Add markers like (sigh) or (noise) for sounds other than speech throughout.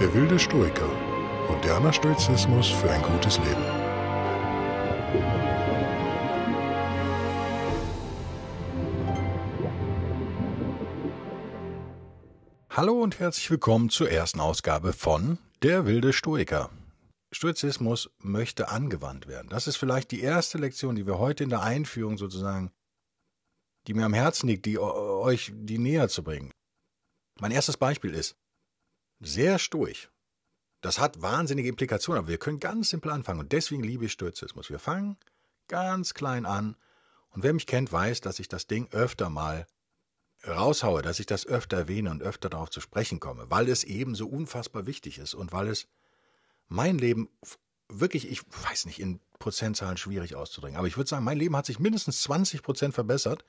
Der wilde Stoiker. Moderner Stoizismus für ein gutes Leben. Hallo und herzlich willkommen zur ersten Ausgabe von Der wilde Stoiker. Stoizismus möchte angewandt werden. Das ist vielleicht die erste Lektion, die wir heute in der Einführung sozusagen, die mir am Herzen liegt, die äh, euch die näher zu bringen. Mein erstes Beispiel ist, sehr sturig. Das hat wahnsinnige Implikationen, aber wir können ganz simpel anfangen und deswegen liebe ich Stoizismus. Wir fangen ganz klein an und wer mich kennt, weiß, dass ich das Ding öfter mal raushaue, dass ich das öfter erwähne und öfter darauf zu sprechen komme, weil es eben so unfassbar wichtig ist und weil es mein Leben wirklich, ich weiß nicht, in Prozentzahlen schwierig auszudrücken, aber ich würde sagen, mein Leben hat sich mindestens 20 Prozent verbessert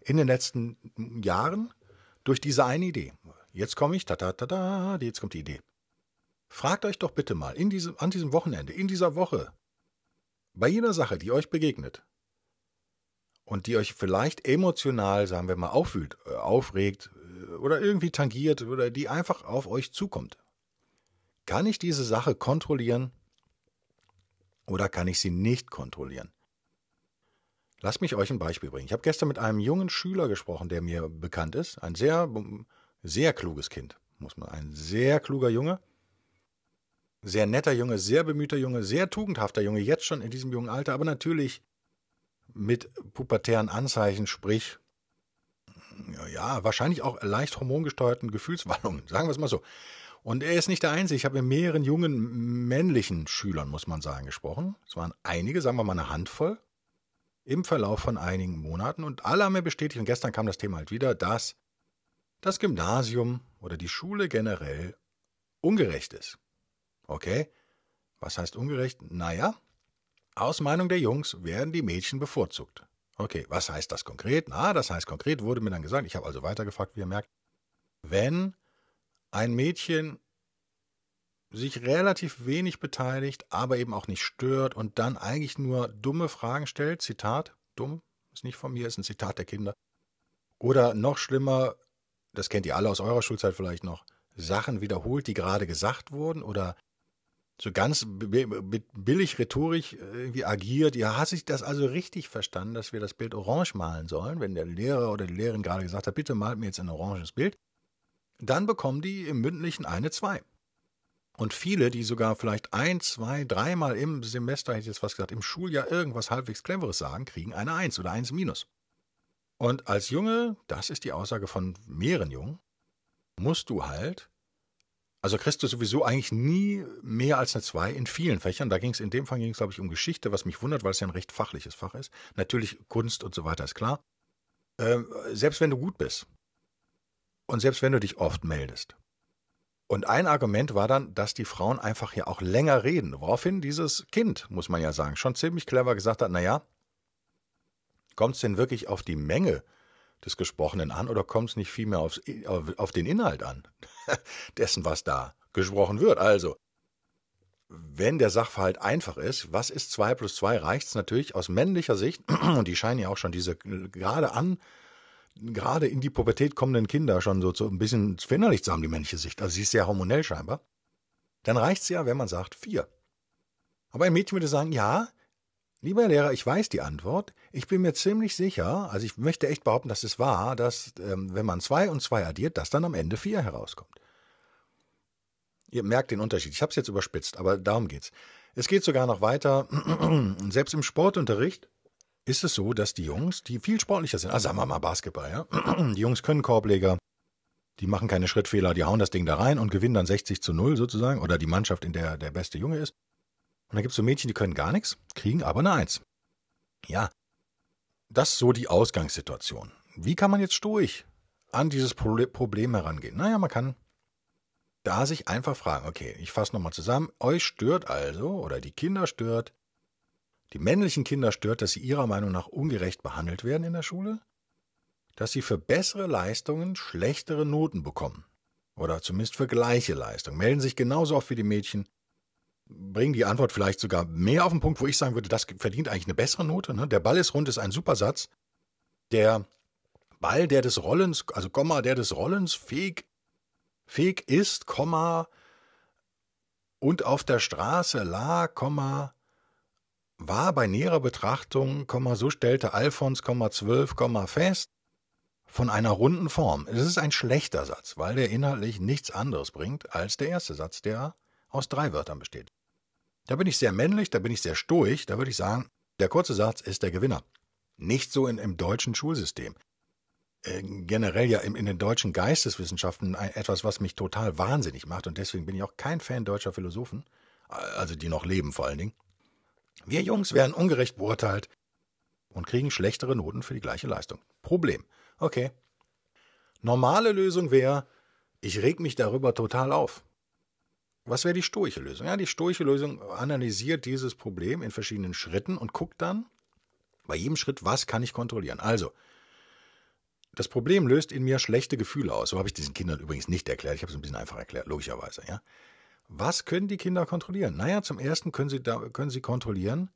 in den letzten Jahren durch diese eine Idee. Jetzt komme ich, ta ta jetzt kommt die Idee. Fragt euch doch bitte mal in diesem, an diesem Wochenende, in dieser Woche, bei jeder Sache, die euch begegnet und die euch vielleicht emotional, sagen wir mal, auffühlt, äh, aufregt äh, oder irgendwie tangiert oder die einfach auf euch zukommt. Kann ich diese Sache kontrollieren oder kann ich sie nicht kontrollieren? Lasst mich euch ein Beispiel bringen. Ich habe gestern mit einem jungen Schüler gesprochen, der mir bekannt ist, ein sehr sehr kluges Kind, muss man. Ein sehr kluger Junge. Sehr netter Junge, sehr bemühter Junge, sehr tugendhafter Junge, jetzt schon in diesem jungen Alter, aber natürlich mit pubertären Anzeichen, sprich, ja, wahrscheinlich auch leicht hormongesteuerten Gefühlswallungen, (laughs) sagen wir es mal so. Und er ist nicht der Einzige. Ich habe mit mehreren jungen männlichen Schülern, muss man sagen, gesprochen. Es waren einige, sagen wir mal eine Handvoll, im Verlauf von einigen Monaten. Und alle haben mir bestätigt, und gestern kam das Thema halt wieder, dass das Gymnasium oder die Schule generell ungerecht ist. Okay? Was heißt ungerecht? Naja, aus Meinung der Jungs werden die Mädchen bevorzugt. Okay, was heißt das konkret? Na, das heißt konkret wurde mir dann gesagt, ich habe also weitergefragt, wie ihr merkt, wenn ein Mädchen sich relativ wenig beteiligt, aber eben auch nicht stört und dann eigentlich nur dumme Fragen stellt, Zitat, dumm, ist nicht von mir, ist ein Zitat der Kinder, oder noch schlimmer, das kennt ihr alle aus eurer Schulzeit vielleicht noch, Sachen wiederholt, die gerade gesagt wurden oder so ganz billig rhetorisch äh, irgendwie agiert. Ja, hast ich das also richtig verstanden, dass wir das Bild orange malen sollen, wenn der Lehrer oder die Lehrerin gerade gesagt hat, bitte malt mir jetzt ein oranges Bild, dann bekommen die im mündlichen eine zwei. Und viele, die sogar vielleicht ein, zwei, dreimal im Semester, hätte ich jetzt was gesagt, im Schuljahr irgendwas halbwegs Cleveres sagen, kriegen eine Eins oder Eins minus. Und als Junge, das ist die Aussage von mehreren Jungen, musst du halt, also kriegst du sowieso eigentlich nie mehr als eine Zwei in vielen Fächern. Da ging es in dem Fall, glaube ich, um Geschichte, was mich wundert, weil es ja ein recht fachliches Fach ist. Natürlich Kunst und so weiter ist klar. Äh, selbst wenn du gut bist und selbst wenn du dich oft meldest. Und ein Argument war dann, dass die Frauen einfach hier auch länger reden, woraufhin dieses Kind, muss man ja sagen, schon ziemlich clever gesagt hat, naja, Kommt es denn wirklich auf die Menge des Gesprochenen an oder kommt es nicht vielmehr aufs, auf den Inhalt an, (laughs) dessen, was da gesprochen wird? Also, wenn der Sachverhalt einfach ist, was ist 2 plus 2, reicht es natürlich aus männlicher Sicht, (clears throat) und die scheinen ja auch schon diese gerade an, gerade in die Pubertät kommenden Kinder schon so, so ein bisschen verinnerlicht zu haben, die männliche Sicht. Also sie ist sehr hormonell scheinbar. Dann reicht es ja, wenn man sagt 4. Aber ein Mädchen würde sagen, ja, Lieber Herr Lehrer, ich weiß die Antwort. Ich bin mir ziemlich sicher, also ich möchte echt behaupten, dass es wahr, dass ähm, wenn man zwei und zwei addiert, dass dann am Ende vier herauskommt. Ihr merkt den Unterschied. Ich habe es jetzt überspitzt, aber darum geht's. Es geht sogar noch weiter. (clears throat) Selbst im Sportunterricht ist es so, dass die Jungs, die viel sportlicher sind, also sagen wir mal Basketball, ja, (clears throat) die Jungs können Korbleger, die machen keine Schrittfehler, die hauen das Ding da rein und gewinnen dann 60 zu 0 sozusagen, oder die Mannschaft, in der der beste Junge ist. Und dann gibt es so Mädchen, die können gar nichts, kriegen aber eine Eins. Ja, das ist so die Ausgangssituation. Wie kann man jetzt stoisch an dieses Problem herangehen? Naja, man kann da sich einfach fragen, okay, ich fasse nochmal zusammen, euch stört also, oder die Kinder stört, die männlichen Kinder stört, dass sie ihrer Meinung nach ungerecht behandelt werden in der Schule, dass sie für bessere Leistungen schlechtere Noten bekommen. Oder zumindest für gleiche Leistungen. Melden sich genauso oft wie die Mädchen, bringen die Antwort vielleicht sogar mehr auf den Punkt, wo ich sagen würde, das verdient eigentlich eine bessere Note. Ne? Der Ball ist rund ist ein super Satz. Der Ball, der des Rollens, also Komma, der des Rollens fähig, fähig ist, Komma, und auf der Straße lag, Komma, war bei näherer Betrachtung, Komma, so stellte Alfons, Komma, 12, Komma, fest, von einer runden Form. Es ist ein schlechter Satz, weil der inhaltlich nichts anderes bringt als der erste Satz, der aus drei Wörtern besteht. Da bin ich sehr männlich, da bin ich sehr stoisch, da würde ich sagen, der kurze Satz ist der Gewinner. Nicht so in, im deutschen Schulsystem. Äh, generell ja in, in den deutschen Geisteswissenschaften etwas, was mich total wahnsinnig macht und deswegen bin ich auch kein Fan deutscher Philosophen, also die noch leben vor allen Dingen. Wir Jungs werden ungerecht beurteilt und kriegen schlechtere Noten für die gleiche Leistung. Problem. Okay. Normale Lösung wäre, ich reg mich darüber total auf. Was wäre die stoische Lösung? Ja, die stoische Lösung äh, analysiert dieses Problem in verschiedenen Schritten und guckt dann bei jedem Schritt, was kann ich kontrollieren. Also, das Problem löst in mir schlechte Gefühle aus. So habe ich diesen Kindern übrigens nicht erklärt. Ich habe es ein bisschen einfach erklärt, logischerweise. Ja? Was können die Kinder kontrollieren? Naja, zum Ersten können sie, da, können sie kontrollieren,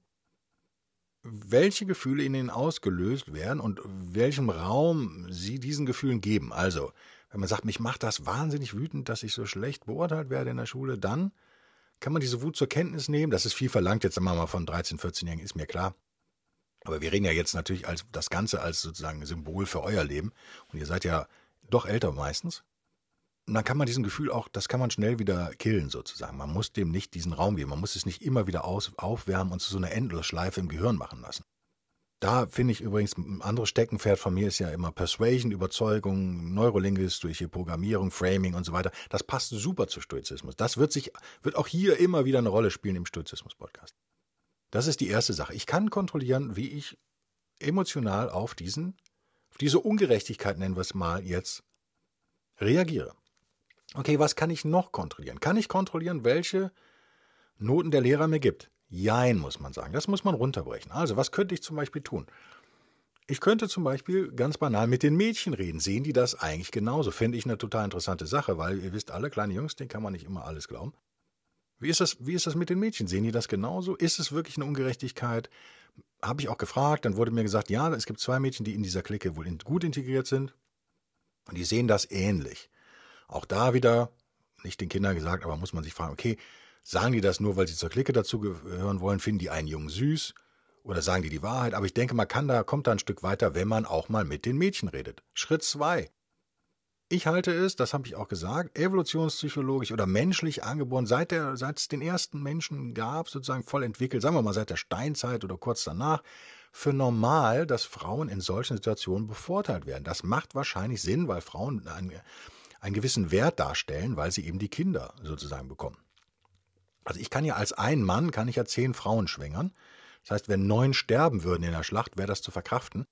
welche Gefühle in ihnen ausgelöst werden und welchem Raum sie diesen Gefühlen geben. Also, wenn man sagt, mich macht das wahnsinnig wütend, dass ich so schlecht beurteilt werde in der Schule, dann kann man diese Wut zur Kenntnis nehmen. Das ist viel verlangt jetzt sagen wir mal von 13, 14-Jährigen, ist mir klar. Aber wir reden ja jetzt natürlich als das Ganze als sozusagen Symbol für euer Leben. Und ihr seid ja doch älter meistens. Und dann kann man diesem Gefühl auch, das kann man schnell wieder killen sozusagen. Man muss dem nicht diesen Raum geben. Man muss es nicht immer wieder aus, aufwärmen und zu so einer Endlosschleife im Gehirn machen lassen. Da finde ich übrigens, ein anderes Steckenpferd von mir ist ja immer Persuasion, Überzeugung, neurolinguistische Programmierung, Framing und so weiter. Das passt super zu Stoizismus. Das wird sich, wird auch hier immer wieder eine Rolle spielen im Stoizismus-Podcast. Das ist die erste Sache. Ich kann kontrollieren, wie ich emotional auf diesen, auf diese Ungerechtigkeit, nennen wir es mal jetzt, reagiere. Okay, was kann ich noch kontrollieren? Kann ich kontrollieren, welche Noten der Lehrer mir gibt? Jein, muss man sagen. Das muss man runterbrechen. Also, was könnte ich zum Beispiel tun? Ich könnte zum Beispiel ganz banal mit den Mädchen reden. Sehen die das eigentlich genauso? Fände ich eine total interessante Sache, weil ihr wisst, alle kleine Jungs, denen kann man nicht immer alles glauben. Wie ist das, wie ist das mit den Mädchen? Sehen die das genauso? Ist es wirklich eine Ungerechtigkeit? Habe ich auch gefragt, dann wurde mir gesagt, ja, es gibt zwei Mädchen, die in dieser Clique wohl gut integriert sind und die sehen das ähnlich. Auch da wieder, nicht den Kindern gesagt, aber muss man sich fragen, okay, Sagen die das nur, weil sie zur Clique dazugehören wollen? Finden die einen Jungen süß? Oder sagen die die Wahrheit? Aber ich denke, man kann da, kommt da ein Stück weiter, wenn man auch mal mit den Mädchen redet. Schritt zwei. Ich halte es, das habe ich auch gesagt, evolutionspsychologisch oder menschlich angeboren, seit, der, seit es den ersten Menschen gab, sozusagen voll entwickelt, sagen wir mal seit der Steinzeit oder kurz danach, für normal, dass Frauen in solchen Situationen bevorteilt werden. Das macht wahrscheinlich Sinn, weil Frauen einen, einen gewissen Wert darstellen, weil sie eben die Kinder sozusagen bekommen. Also ich kann ja als ein Mann, kann ich ja zehn Frauen schwängern. Das heißt, wenn neun sterben würden in der Schlacht, wäre das zu verkraften.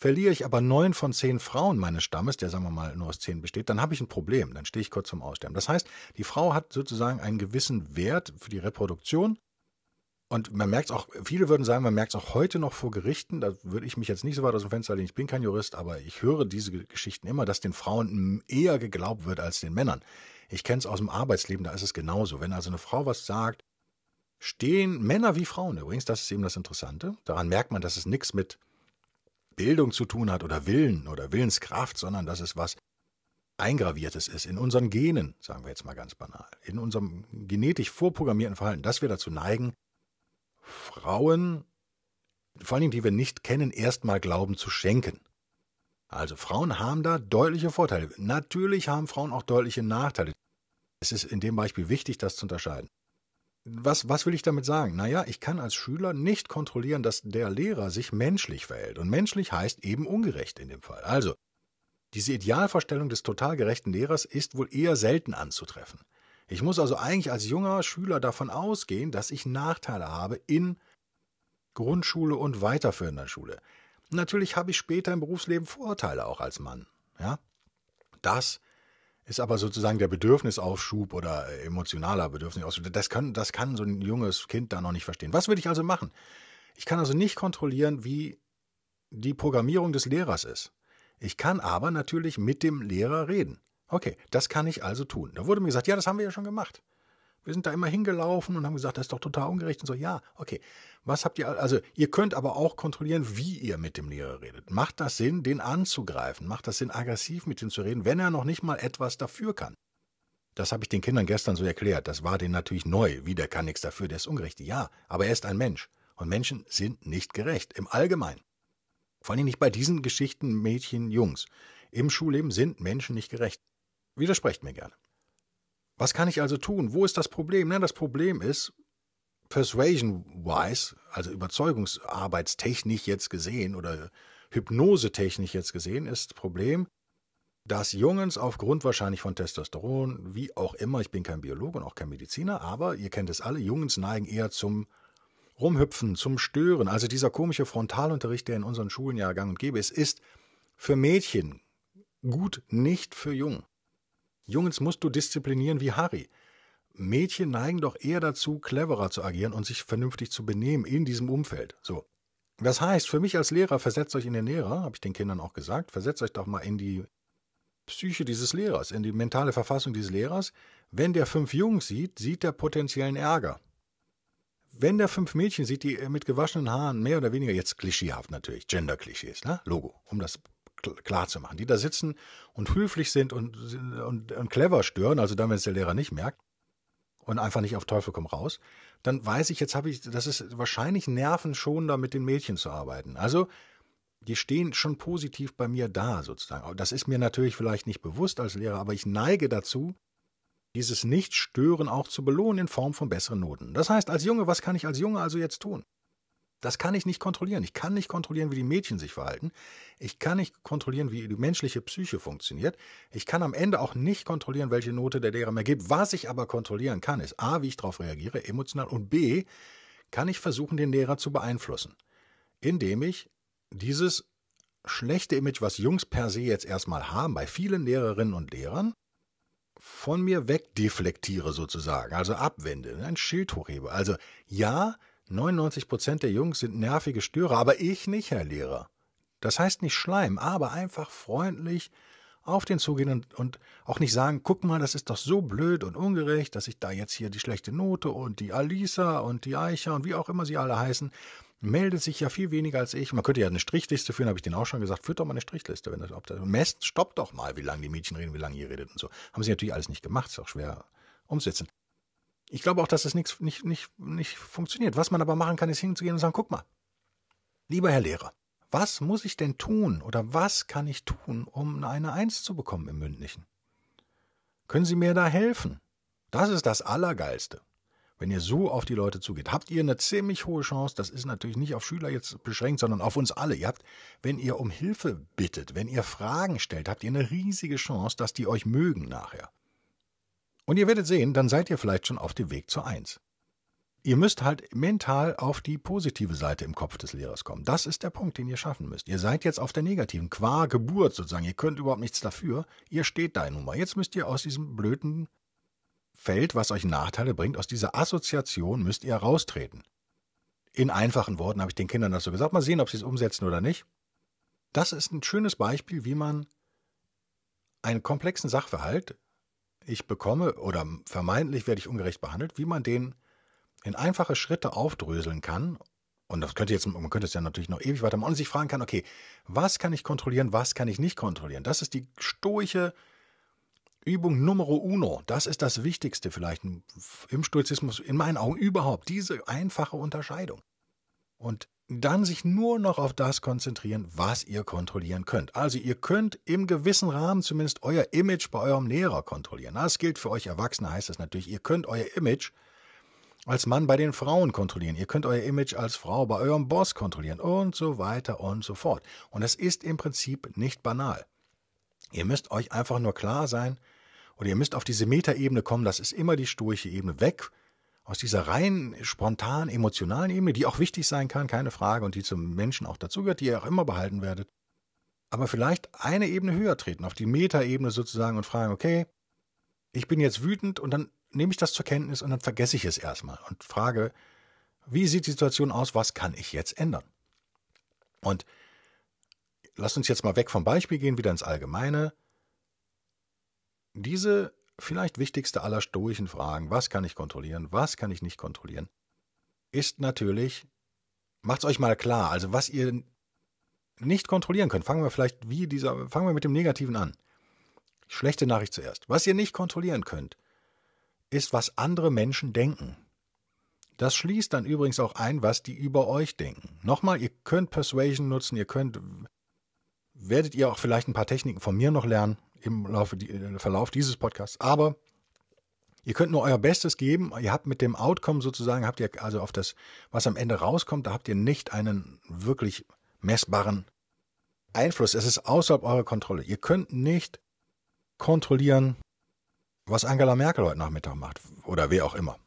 Verliere ich aber neun von zehn Frauen meines Stammes, der sagen wir mal nur aus zehn besteht, dann habe ich ein Problem, dann stehe ich kurz zum Aussterben. Das heißt, die Frau hat sozusagen einen gewissen Wert für die Reproduktion und man merkt es auch, viele würden sagen, man merkt es auch heute noch vor Gerichten, da würde ich mich jetzt nicht so weit aus dem Fenster legen, ich bin kein Jurist, aber ich höre diese Geschichten immer, dass den Frauen eher geglaubt wird als den Männern. Ich kenne es aus dem Arbeitsleben, da ist es genauso. Wenn also eine Frau was sagt, stehen Männer wie Frauen übrigens, das ist eben das Interessante, daran merkt man, dass es nichts mit Bildung zu tun hat oder Willen oder Willenskraft, sondern dass es was Eingraviertes ist in unseren Genen, sagen wir jetzt mal ganz banal, in unserem genetisch vorprogrammierten Verhalten, dass wir dazu neigen, Frauen, vor allem die wir nicht kennen, erstmal Glauben zu schenken. Also Frauen haben da deutliche Vorteile. Natürlich haben Frauen auch deutliche Nachteile. Es ist in dem Beispiel wichtig, das zu unterscheiden. Was, was will ich damit sagen? Naja, ich kann als Schüler nicht kontrollieren, dass der Lehrer sich menschlich verhält. Und menschlich heißt eben ungerecht in dem Fall. Also, diese Idealvorstellung des total gerechten Lehrers ist wohl eher selten anzutreffen. Ich muss also eigentlich als junger Schüler davon ausgehen, dass ich Nachteile habe in Grundschule und weiterführender Schule. Natürlich habe ich später im Berufsleben Vorteile auch als Mann. Ja? Das ist aber sozusagen der Bedürfnisaufschub oder äh, emotionaler Bedürfnisaufschub. Das kann, das kann so ein junges Kind da noch nicht verstehen. Was würde ich also machen? Ich kann also nicht kontrollieren, wie die Programmierung des Lehrers ist. Ich kann aber natürlich mit dem Lehrer reden. Okay, das kann ich also tun. Da wurde mir gesagt, ja, das haben wir ja schon gemacht. Wir sind da immer hingelaufen und haben gesagt, das ist doch total ungerecht und so. Ja, okay. Was habt ihr, also ihr könnt aber auch kontrollieren, wie ihr mit dem Lehrer redet. Macht das Sinn, den anzugreifen? Macht das Sinn, aggressiv mit ihm zu reden, wenn er noch nicht mal etwas dafür kann? Das habe ich den Kindern gestern so erklärt. Das war denen natürlich neu. Wie, der kann nichts dafür, der ist ungerecht. Ja, aber er ist ein Mensch. Und Menschen sind nicht gerecht, im Allgemeinen. Vor allem nicht bei diesen Geschichten Mädchen, Jungs. Im Schulleben sind Menschen nicht gerecht. Widersprecht mir gerne. Was kann ich also tun? Wo ist das Problem? Na, das Problem ist, persuasion-wise, also überzeugungsarbeitstechnisch jetzt gesehen oder hypnosetechnisch jetzt gesehen, ist das Problem, dass Jungens aufgrund wahrscheinlich von Testosteron, wie auch immer, ich bin kein Biologe und auch kein Mediziner, aber ihr kennt es alle, Jungens neigen eher zum Rumhüpfen, zum Stören. Also dieser komische Frontalunterricht, der in unseren Schulen ja gang und gäbe ist, ist für Mädchen gut, nicht für Jungen. Jungs musst du disziplinieren wie Harry. Mädchen neigen doch eher dazu, cleverer zu agieren und sich vernünftig zu benehmen in diesem Umfeld. So. Das heißt, für mich als Lehrer, versetzt euch in den Lehrer, habe ich den Kindern auch gesagt, versetzt euch doch mal in die Psyche dieses Lehrers, in die mentale Verfassung dieses Lehrers. Wenn der fünf Jungs sieht, sieht er potenziellen Ärger. Wenn der fünf Mädchen sieht, die mit gewaschenen Haaren mehr oder weniger, jetzt klischeehaft natürlich, Gender-Klischees, ne? Logo, um das klar zu machen, die da sitzen und höflich sind und, und, und clever stören, also dann, wenn es der Lehrer nicht merkt und einfach nicht auf Teufel komm raus, dann weiß ich, jetzt habe ich, das ist wahrscheinlich nervenschonender, mit den Mädchen zu arbeiten. Also die stehen schon positiv bei mir da sozusagen. Das ist mir natürlich vielleicht nicht bewusst als Lehrer, aber ich neige dazu, dieses Nichtstören auch zu belohnen in Form von besseren Noten. Das heißt, als Junge, was kann ich als Junge also jetzt tun? Das kann ich nicht kontrollieren. Ich kann nicht kontrollieren, wie die Mädchen sich verhalten. Ich kann nicht kontrollieren, wie die menschliche Psyche funktioniert. Ich kann am Ende auch nicht kontrollieren, welche Note der Lehrer mir gibt. Was ich aber kontrollieren kann, ist A, wie ich darauf reagiere, emotional, und B, kann ich versuchen, den Lehrer zu beeinflussen, indem ich dieses schlechte Image, was Jungs per se jetzt erstmal haben, bei vielen Lehrerinnen und Lehrern, von mir wegdeflektiere sozusagen, also abwende, ne, ein Schild hochhebe. Also ja, 99 Prozent der Jungs sind nervige Störer, aber ich nicht, Herr Lehrer. Das heißt nicht Schleim, aber einfach freundlich auf den zugehen und, und auch nicht sagen, guck mal, das ist doch so blöd und ungerecht, dass ich da jetzt hier die schlechte Note und die Alisa und die Eicher und wie auch immer sie alle heißen, meldet sich ja viel weniger als ich. Man könnte ja eine Strichliste führen, habe ich denen auch schon gesagt, führt doch mal eine Strichliste. Wenn das, ob das, messt, stoppt doch mal, wie lange die Mädchen reden, wie lange ihr redet und so. Haben sie natürlich alles nicht gemacht, ist auch schwer umsetzen. Ich glaube auch, dass das nicht, nicht, nicht, nicht funktioniert. Was man aber machen kann, ist hinzugehen und sagen, guck mal, lieber Herr Lehrer, was muss ich denn tun oder was kann ich tun, um eine Eins zu bekommen im Mündlichen? Können Sie mir da helfen? Das ist das Allergeilste. Wenn ihr so auf die Leute zugeht, habt ihr eine ziemlich hohe Chance, das ist natürlich nicht auf Schüler jetzt beschränkt, sondern auf uns alle. Ihr habt, wenn ihr um Hilfe bittet, wenn ihr Fragen stellt, habt ihr eine riesige Chance, dass die euch mögen nachher. Und ihr werdet sehen, dann seid ihr vielleicht schon auf dem Weg zur Eins. Ihr müsst halt mental auf die positive Seite im Kopf des Lehrers kommen. Das ist der Punkt, den ihr schaffen müsst. Ihr seid jetzt auf der negativen, qua Geburt sozusagen. Ihr könnt überhaupt nichts dafür. Ihr steht da nun mal. Jetzt müsst ihr aus diesem blöden Feld, was euch Nachteile bringt, aus dieser Assoziation müsst ihr raustreten. In einfachen Worten habe ich den Kindern das so gesagt. Mal sehen, ob sie es umsetzen oder nicht. Das ist ein schönes Beispiel, wie man einen komplexen Sachverhalt ich bekomme oder vermeintlich werde ich ungerecht behandelt, wie man den in einfache Schritte aufdröseln kann. Und das könnte jetzt, man könnte es ja natürlich noch ewig weitermachen und sich fragen kann, okay, was kann ich kontrollieren, was kann ich nicht kontrollieren? Das ist die stoische Übung numero uno. Das ist das Wichtigste vielleicht im Stoizismus, in meinen Augen überhaupt, diese einfache Unterscheidung. Und dann sich nur noch auf das konzentrieren, was ihr kontrollieren könnt. Also ihr könnt im gewissen Rahmen zumindest euer Image bei eurem Lehrer kontrollieren. Das gilt für euch Erwachsene, heißt das natürlich, ihr könnt euer Image als Mann bei den Frauen kontrollieren, ihr könnt euer Image als Frau bei eurem Boss kontrollieren und so weiter und so fort. Und das ist im Prinzip nicht banal. Ihr müsst euch einfach nur klar sein, oder ihr müsst auf diese Metaebene kommen, das ist immer die sturche Ebene, weg aus dieser rein spontan emotionalen Ebene, die auch wichtig sein kann, keine Frage, und die zum Menschen auch dazugehört, die ihr auch immer behalten werdet, aber vielleicht eine Ebene höher treten, auf die Metaebene sozusagen und fragen, okay, ich bin jetzt wütend und dann nehme ich das zur Kenntnis und dann vergesse ich es erstmal und frage, wie sieht die Situation aus, was kann ich jetzt ändern? Und lasst uns jetzt mal weg vom Beispiel gehen, wieder ins Allgemeine. Diese vielleicht wichtigste aller stoischen Fragen, was kann ich kontrollieren, was kann ich nicht kontrollieren, ist natürlich, macht's euch mal klar, also was ihr nicht kontrollieren könnt. Fangen wir vielleicht wie dieser, fangen wir mit dem Negativen an. Schlechte Nachricht zuerst. Was ihr nicht kontrollieren könnt, ist, was andere Menschen denken. Das schließt dann übrigens auch ein, was die über euch denken. Nochmal, ihr könnt Persuasion nutzen, ihr könnt, werdet ihr auch vielleicht ein paar Techniken von mir noch lernen, im Laufe, im äh, Verlauf dieses Podcasts. Aber Ihr könnt nur euer Bestes geben. Ihr habt mit dem Outcome sozusagen, habt ihr also auf das, was am Ende rauskommt, da habt ihr nicht einen wirklich messbaren Einfluss. Es ist außerhalb eurer Kontrolle. Ihr könnt nicht kontrollieren, was Angela Merkel heute Nachmittag macht oder wer auch immer.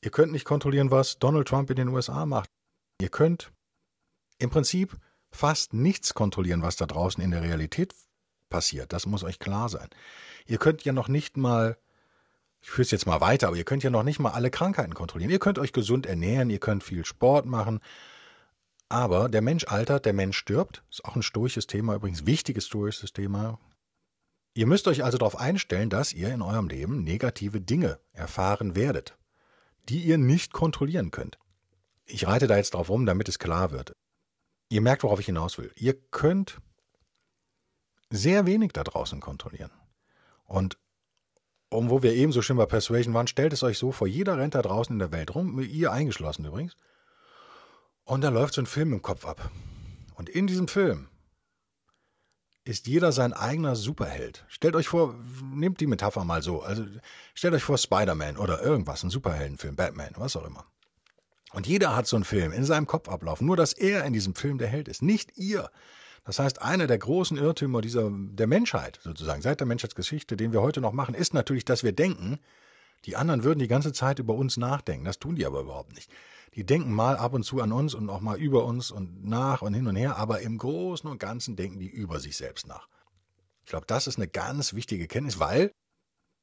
Ihr könnt nicht kontrollieren, was Donald Trump in den USA macht. Ihr könnt im Prinzip fast nichts kontrollieren, was da draußen in der Realität passiert. Das muss euch klar sein. Ihr könnt ja noch nicht mal, ich führe es jetzt mal weiter, aber ihr könnt ja noch nicht mal alle Krankheiten kontrollieren. Ihr könnt euch gesund ernähren, ihr könnt viel Sport machen. Aber der Mensch altert, der Mensch stirbt. Ist auch ein stoisches Thema, übrigens wichtiges stoisches Thema. Ihr müsst euch also darauf einstellen, dass ihr in eurem Leben negative Dinge erfahren werdet, die ihr nicht kontrollieren könnt. Ich reite da jetzt drauf rum, damit es klar wird. Ihr merkt, worauf ich hinaus will. Ihr könnt sehr wenig da draußen kontrollieren. Und um wo wir eben so schön bei Persuasion waren, stellt es euch so vor, jeder rennt da draußen in der Welt rum, ihr eingeschlossen übrigens. Und da läuft so ein Film im Kopf ab. Und in diesem Film ist jeder sein eigener Superheld. Stellt euch vor, nehmt die Metapher mal so. Also stellt euch vor Spider-Man oder irgendwas, ein Superheldenfilm, Batman, was auch immer. Und jeder hat so einen Film in seinem Kopf ablaufen, nur dass er in diesem Film der Held ist, nicht ihr. Das heißt, einer der großen Irrtümer dieser, der Menschheit sozusagen, seit der Menschheitsgeschichte, den wir heute noch machen, ist natürlich, dass wir denken, die anderen würden die ganze Zeit über uns nachdenken. Das tun die aber überhaupt nicht. Die denken mal ab und zu an uns und auch mal über uns und nach und hin und her, aber im Großen und Ganzen denken die über sich selbst nach. Ich glaube, das ist eine ganz wichtige Kenntnis, weil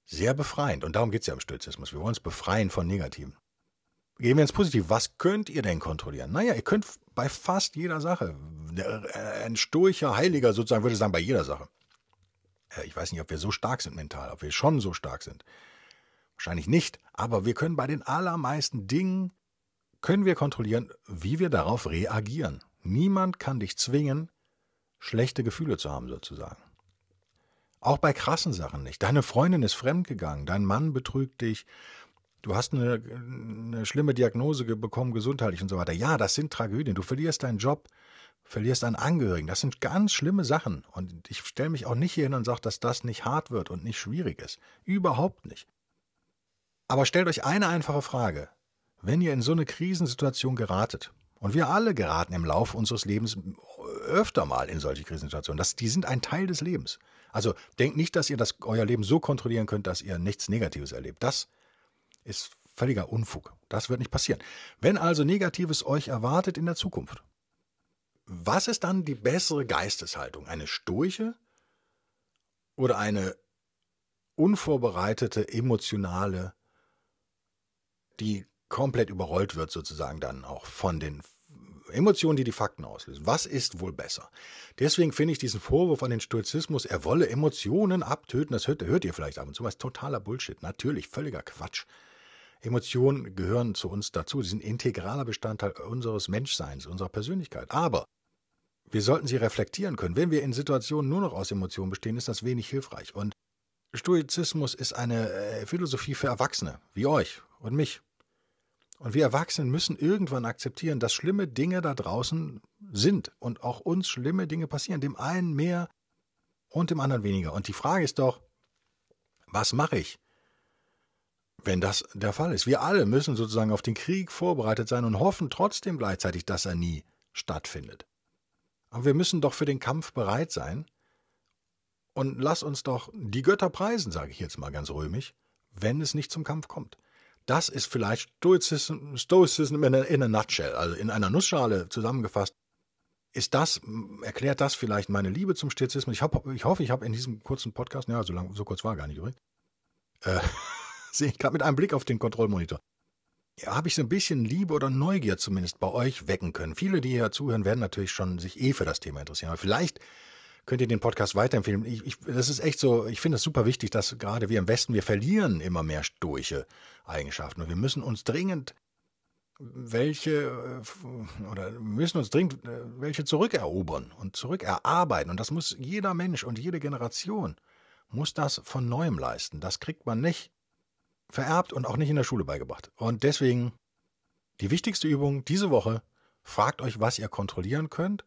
sehr befreiend. Und darum geht es ja im Stolzismus. Wir wollen uns befreien von Negativen. Gehen wir ins Positive. Was könnt ihr denn kontrollieren? Naja, ihr könnt bei fast jeder Sache. Äh, ein sturcher Heiliger sozusagen würde sagen, bei jeder Sache. Äh, ich weiß nicht, ob wir so stark sind mental, ob wir schon so stark sind. Wahrscheinlich nicht, aber wir können bei den allermeisten Dingen, können wir kontrollieren, wie wir darauf reagieren. Niemand kann dich zwingen, schlechte Gefühle zu haben, sozusagen. Auch bei krassen Sachen nicht. Deine Freundin ist fremdgegangen, dein Mann betrügt dich du hast eine, eine schlimme Diagnose bekommen, gesundheitlich und so weiter. Ja, das sind Tragödien. Du verlierst deinen Job, verlierst einen Angehörigen. Das sind ganz schlimme Sachen. Und ich stelle mich auch nicht hier hin und sage, dass das nicht hart wird und nicht schwierig ist. Überhaupt nicht. Aber stellt euch eine einfache Frage. Wenn ihr in so eine Krisensituation geratet, und wir alle geraten im Laufe unseres Lebens öfter mal in solche Krisensituationen, das, die sind ein Teil des Lebens. Also denkt nicht, dass ihr das, euer Leben so kontrollieren könnt, dass ihr nichts Negatives erlebt. Das ist völliger Unfug. Das wird nicht passieren. Wenn also Negatives euch erwartet in der Zukunft, was ist dann die bessere Geisteshaltung? Eine Sturche oder eine unvorbereitete, emotionale, die komplett überrollt wird sozusagen dann auch von den Emotionen, die die Fakten auslösen. Was ist wohl besser? Deswegen finde ich diesen Vorwurf an den Stoizismus, er wolle Emotionen abtöten, das hört, hört ihr vielleicht ab und zu, ist totaler Bullshit. Natürlich, völliger Quatsch. Emotionen gehören zu uns dazu. Sie sind integraler Bestandteil unseres Menschseins, unserer Persönlichkeit. Aber wir sollten sie reflektieren können. Wenn wir in Situationen nur noch aus Emotionen bestehen, ist das wenig hilfreich. Und Stoizismus ist eine äh, Philosophie für Erwachsene, wie euch und mich. Und wir Erwachsenen müssen irgendwann akzeptieren, dass schlimme Dinge da draußen sind und auch uns schlimme Dinge passieren, dem einen mehr und dem anderen weniger. Und die Frage ist doch, was mache ich? wenn das der Fall ist. Wir alle müssen sozusagen auf den Krieg vorbereitet sein und hoffen trotzdem gleichzeitig, dass er nie stattfindet. Aber wir müssen doch für den Kampf bereit sein. Und lass uns doch die Götter preisen, sage ich jetzt mal ganz römisch, wenn es nicht zum Kampf kommt. Das ist vielleicht Stoicism, Stoicism in, a, in a nutshell, also in einer Nussschale zusammengefasst. Ist das, erklärt das vielleicht meine Liebe zum Stoizismus? Ich, ich hoffe, ich habe in diesem kurzen Podcast, ja, so, lang, so kurz war gar nicht übrigens, äh, (laughs) sehen kann, mit einem Blick auf den Kontrollmonitor. Ja, habe ich so ein bisschen Liebe oder Neugier zumindest bei euch wecken können. Viele, die hier zuhören, werden natürlich schon sich eh für das Thema interessieren. Aber vielleicht könnt ihr den Podcast weiterempfehlen. Ich, ich, das ist echt so, ich finde es super wichtig, dass gerade wir im Westen, wir verlieren immer mehr stoische Eigenschaften. Und wir müssen uns dringend welche äh, oder müssen uns dringend äh, welche zurückerobern und zurückerarbeiten. Und das muss jeder Mensch und jede Generation muss das von neuem leisten. Das kriegt man nicht vererbt und auch nicht in der Schule beigebracht. Und deswegen die wichtigste Übung diese Woche, fragt euch, was ihr kontrollieren könnt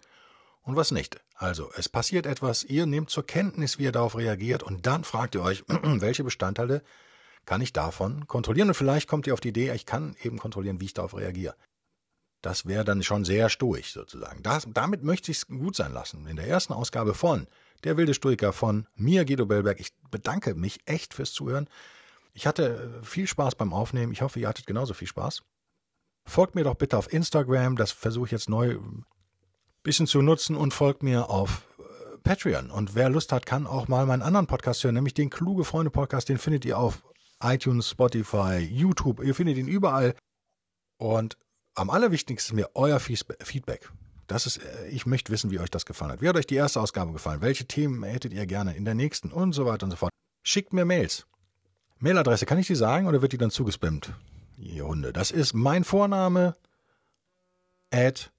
und was nicht. Also, es passiert etwas, ihr nehmt zur Kenntnis, wie ihr darauf reagiert und dann fragt ihr euch, (clears throat) welche Bestandteile kann ich davon kontrollieren und vielleicht kommt ihr auf die Idee, ich kann eben kontrollieren, wie ich darauf reagiere. Das wäre dann schon sehr stoisch sozusagen. Das, damit möchte ich es gut sein lassen. In der ersten Ausgabe von Der wilde Stoiker von mir, Guido Bellberg, ich bedanke mich echt fürs Zuhören. Ich hatte äh, viel Spaß beim Aufnehmen. Ich hoffe, ihr hattet genauso viel Spaß. Folgt mir doch bitte auf Instagram, das versuche ich jetzt neu ein äh, bisschen zu nutzen und folgt mir auf äh, Patreon. Und wer Lust hat, kann auch mal meinen anderen Podcast hören, nämlich den Kluge Freunde Podcast. Den findet ihr auf iTunes, Spotify, YouTube. Ihr findet ihn überall. Und am allerwichtigsten ist mir euer Feedback. Das ist, ich möchte wissen, wie euch das gefallen hat. Wie hat euch die erste Ausgabe gefallen? Welche Themen hättet ihr gerne in der nächsten? Und so weiter und so fort. Schickt mir Mails. Mailadresse, kann ich die sagen oder wird die dann zugespammt? Ihr Hunde, das ist mein Vorname at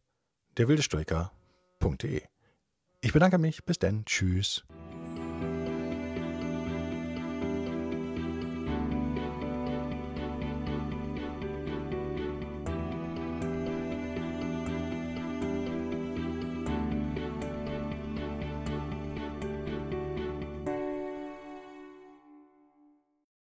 derwildestöiker.de. Ich bedanke mich, bis denn, tschüss.